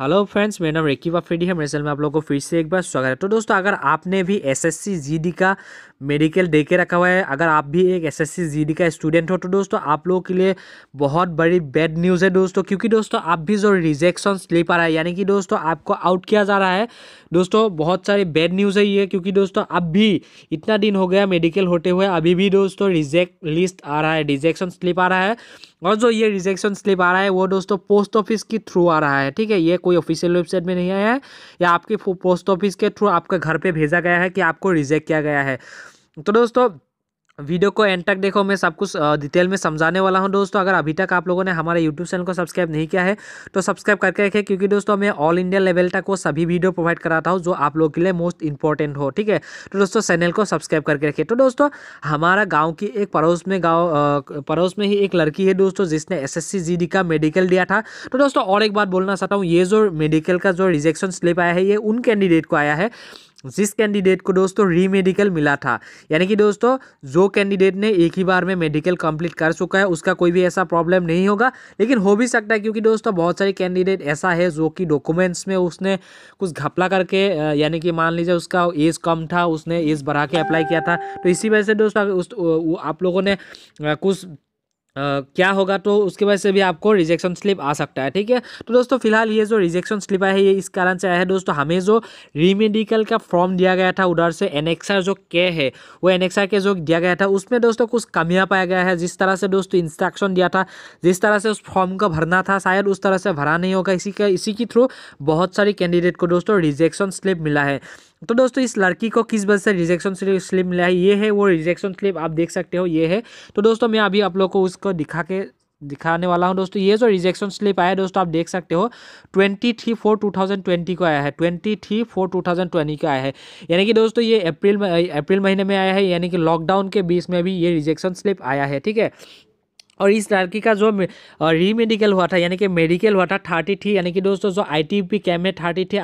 hello friends मेरा नाम recce Freddy है मेरे चैनल में आप लोगों को फिर से एक बार स्वागत है तो दोस्तों अगर आपने भी एसएससी जीडी का मेडिकल दे के रखा हुआ है अगर आप भी एक एसएससी जीडी का स्टूडेंट हो तो दोस्तों आप लोगों के लिए बहुत बड़ी बैड न्यूज़ है दोस्तों क्योंकि दोस्तों आप भी जो रिजेक्शन स्लिप आ रहा है यानी कि दोस्तों आपको आउट किया जा रहा है दोस्तों बहुत सारी बैड न्यूज़ है ये क्योंकि दोस्तों अब भी इतना दिन हो गया मेडिकल होते हुए अभी भी दोस्तों रिजेक्ट लिस्ट आ रहा है रिजेक्शन स्लिप आ रहा है और जो ये रिजेक्शन स्लिप आ रहा है वो दोस्तों पोस्ट ऑफिस के थ्रू आ रहा है ठीक है ये कोई ऑफिशियल वेबसाइट में नहीं आया है या आपके पोस्ट ऑफिस के थ्रू आपके घर पर भेजा गया है कि आपको रिजेक्ट किया गया है तो दोस्तों वीडियो को एंड तक देखो मैं सब कुछ डिटेल में समझाने वाला हूं दोस्तों अगर अभी तक आप लोगों ने हमारे यूट्यूब चैनल को सब्सक्राइब नहीं किया है तो सब्सक्राइब करके रखें क्योंकि दोस्तों मैं ऑल इंडिया लेवल तक वो सभी वीडियो प्रोवाइड कराता हूं जो आप लोगों के लिए मोस्ट इंपॉर्टेंट हो ठीक है तो दोस्तों चैनल को सब्सक्राइब करके रखें तो दोस्तों हमारा गाँव की एक पड़ोस में गाँव पड़ोस में ही एक लड़की है दोस्तों जिसने एस एस का मेडिकल दिया था तो दोस्तों और एक बात बोलना चाहता हूँ ये जो मेडिकल का जो रिजेक्शन स्लिप आया है ये उन कैंडिडेट को आया है जिस कैंडिडेट को दोस्तों री मेडिकल मिला था यानी कि दोस्तों जो कैंडिडेट ने एक ही बार में मेडिकल कंप्लीट कर चुका है उसका कोई भी ऐसा प्रॉब्लम नहीं होगा लेकिन हो भी सकता है क्योंकि दोस्तों बहुत सारे कैंडिडेट ऐसा है जो कि डॉक्यूमेंट्स में उसने कुछ घपला करके यानी कि मान लीजिए उसका एज कम था उसने एज बढ़ा के अप्लाई किया था तो इसी वजह से दोस्तों उस, आप लोगों ने कुछ क्या होगा तो उसके वजह से भी आपको रिजेक्शन स्लिप आ सकता है ठीक है तो दोस्तों फिलहाल ये जो रिजेक्शन स्लिप है ये इस कारण से आया है दोस्तों हमें जो रीमेडिकल का फॉर्म दिया गया था उधर से एनेक्सर जो के है वो एनेक्सर के जो दिया गया था उसमें दोस्तों कुछ कमियाँ पाया गया है जिस तरह से दोस्तों इंस्ट्रक्शन दिया था जिस तरह से उस फॉर्म का भरना था शायद उस तरह से भरा नहीं होगा इसी का इसी के थ्रू बहुत सारी कैंडिडेट को दोस्तों रिजेक्शन स्लिप मिला है तो दोस्तों इस लड़की को किस वजह से रिजेक्शन स्लिप मिला है ये है वो रिजेक्शन स्लिप आप देख सकते हो ये है तो दोस्तों मैं अभी आप लोग को उसको दिखा के दिखाने वाला हूँ दोस्तों ये जो रिजेक्शन स्लिप आया है दोस्तों आप देख सकते हो twenty three four two thousand twenty को आया है twenty three four two thousand twenty का आया है यानी कि दोस्तों ये अप्रैल अप्रैल महीने में आया है यानी कि लॉकडाउन के बीच में भी ये रिजेक्शन स्लिप आया है ठीक है और इस लड़की का जो रीमेडिकल हुआ था यानी कि मेडिकल हुआ था थर्टी थ्री यानी कि दोस्तों जो पी कैम्प है thirty three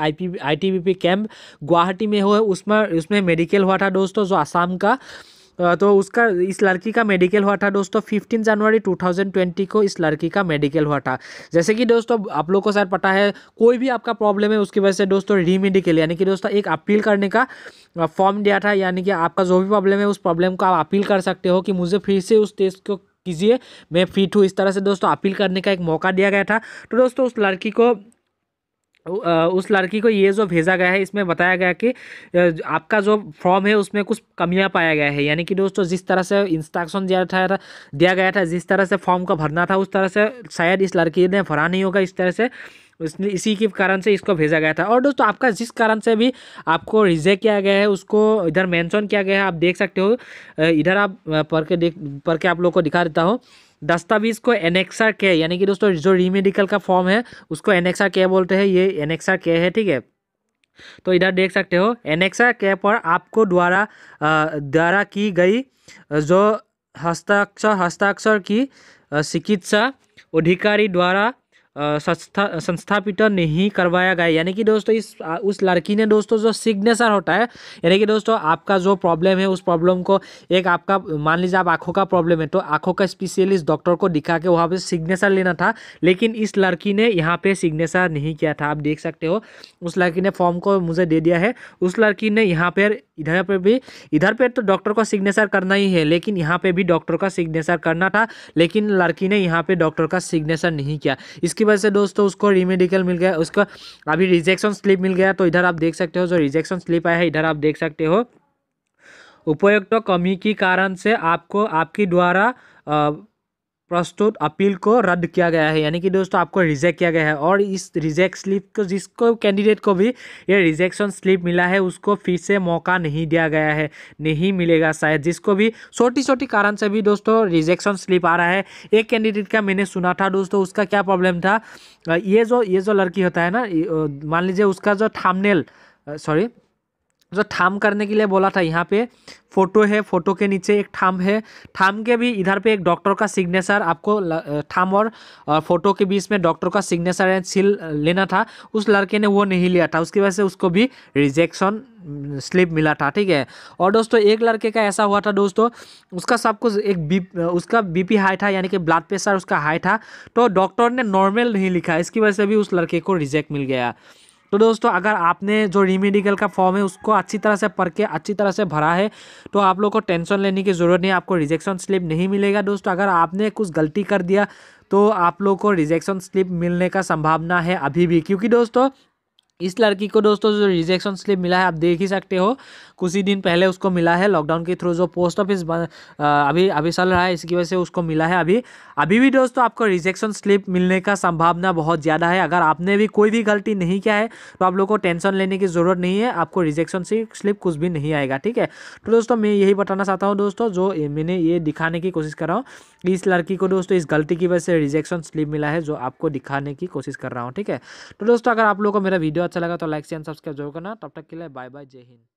I P camp Guwahati में हुआ उसमें उसमें मेडिकल हुआ था दोस्तों जो आसाम का तो उसका इस लड़की का मेडिकल हुआ था दोस्तों फिफ्टीन जनवरी टू थाउजेंड ट्वेंटी को इस लड़की का मेडिकल हुआ था जैसे कि दोस्तों आप लोग को शायद पता है कोई भी आपका प्रॉब्लम है उसकी वजह से दोस्तों रीमेडिकल यानी कि दोस्तों एक अपील करने का फॉर्म दिया था यानी कि आपका जो भी प्रॉब्लम है उस प्रॉब्लम को आप अपील कर सकते हो कि मुझे फिर से उस टेस्ट को कीजिए मैं फिट हूँ इस तरह से दोस्तों अपील करने का एक मौका दिया गया था तो दोस्तों उस लड़की को उस लड़की को ये जो भेजा गया है इसमें बताया गया कि आपका जो फॉर्म है उसमें कुछ कमियां पाया गया है यानी कि दोस्तों जिस तरह से इंस्ट्रक्शन दिया था दिया गया था जिस तरह से फॉर्म का भरना था उस तरह से शायद इस लड़की ने भरा नहीं होगा इस तरह से उसने इसी के कारण से इसको भेजा गया था और दोस्तों आपका जिस कारण से भी आपको रिजेक्ट किया गया है उसको इधर मेंशन किया गया है आप देख सकते हो इधर आप पढ़ के देख पढ़ के आप लोग को दिखा देता हूँ दस्तावेज को एनेक्सर के यानी कि दोस्तों जो रीमेडिकल का फॉर्म है उसको एनेक्सर के बोलते हैं ये एनेक्सर के है ठीक है तो इधर देख सकते हो एनेक्सा के पर आपको द्वारा द्वारा की गई जो हस्ताक्षर हस्ताक्षर की चिकित्सा अधिकारी द्वारा संस्था संस्थापित नहीं करवाया गया यानी कि दोस्तों इस उस लड़की ने दोस्तों जो सिग्नेचर होता है यानी कि दोस्तों आपका जो प्रॉब्लम है उस प्रॉब्लम को एक आपका मान लीजिए आप आँखों का प्रॉब्लम है तो आँखों का स्पेशलिस्ट डॉक्टर को दिखा के वहाँ पर सिग्नेचर लेना था लेकिन इस लड़की ने यहाँ पर सिग्नेचर नहीं किया था आप देख सकते हो उस लड़की ने फॉर्म को मुझे दे दिया है उस लड़की ने यहाँ पर इधर पर भी इधर पर तो डॉक्टर का सिग्नेचर करना ही है लेकिन यहाँ पर भी डॉक्टर का सिग्नेचर करना था लेकिन लड़की ने यहाँ पर डॉक्टर का सिग्नेचर नहीं किया इसके जिसकी वजह से दोस्तों उसको रिमेडिकल मिल गया उसको अभी रिजेक्शन स्लिप मिल गया तो इधर आप देख सकते हो जो रिजेक्शन स्लिप आया है इधर आप देख सकते हो उपयुक्त तो कमी के कारण से आपको आपके द्वारा प्रस्तुत अपील को रद्द किया गया है यानी कि दोस्तों आपको रिजेक्ट किया गया है और इस रिजेक्ट स्लिप को जिसको कैंडिडेट को भी ये रिजेक्शन स्लिप मिला है उसको फिर से मौका नहीं दिया गया है नहीं मिलेगा शायद जिसको भी छोटी छोटी कारण से भी दोस्तों रिजेक्शन स्लिप आ रहा है एक कैंडिडेट का मैंने सुना था दोस्तों उसका क्या प्रॉब्लम था ये जो ये जो लड़की होता है ना मान लीजिए उसका जो थामनेल सॉरी जो थाम करने के लिए बोला था यहाँ पे फोटो है फोटो के नीचे एक थाम है थाम के भी इधर पे एक डॉक्टर का सिग्नेचर आपको थाम और फोटो के बीच में डॉक्टर का सिग्नेचर एंड सील लेना था उस लड़के ने वो नहीं लिया था उसकी वजह से उसको भी रिजेक्शन स्लिप मिला था ठीक है और दोस्तों एक लड़के का ऐसा हुआ था दोस्तों उसका सब कुछ एक बी उसका बीपी हाई था यानी कि ब्लड प्रेशर उसका हाई था तो डॉक्टर ने नॉर्मल नहीं लिखा इसकी वजह से भी उस लड़के को रिजेक्ट मिल गया तो दोस्तों अगर आपने जो रीमेडिकल का फॉर्म है उसको अच्छी तरह से पढ़ के अच्छी तरह से भरा है तो आप लोग को टेंशन लेने की ज़रूरत नहीं आपको रिजेक्शन स्लिप नहीं मिलेगा दोस्तों अगर आपने कुछ गलती कर दिया तो आप लोग को रिजेक्शन स्लिप मिलने का संभावना है अभी भी क्योंकि दोस्तों इस लड़की को दोस्तों जो रिजेक्शन स्लिप मिला है आप देख ही सकते हो कुछ ही दिन पहले उसको मिला है लॉकडाउन के थ्रू जो पोस्ट ऑफिस अभी अभी चल रहा है इसकी वजह से उसको मिला है अभी अभी भी दोस्तों आपको रिजेक्शन स्लिप मिलने का संभावना बहुत ज़्यादा है अगर आपने भी कोई भी गलती नहीं किया है तो आप लोग को टेंशन लेने की ज़रूरत नहीं है आपको रिजेक्शन स्लिप कुछ भी नहीं आएगा ठीक है तो दोस्तों मैं यही बताना चाहता हूँ दोस्तों जो मैंने ये दिखाने की कोशिश कर रहा हूँ इस लड़की को दोस्तों इस गलती की वजह से रिजेक्शन स्लिप मिला है जो आपको दिखाने की कोशिश कर रहा हूँ ठीक है तो दोस्तों अगर आप लोग को मेरा वीडियो वीडियो अच्छा लगा तो लाइक शेयर सब्सक्राइब जरूर करना तब तक के लिए बाय बाय जय हिंद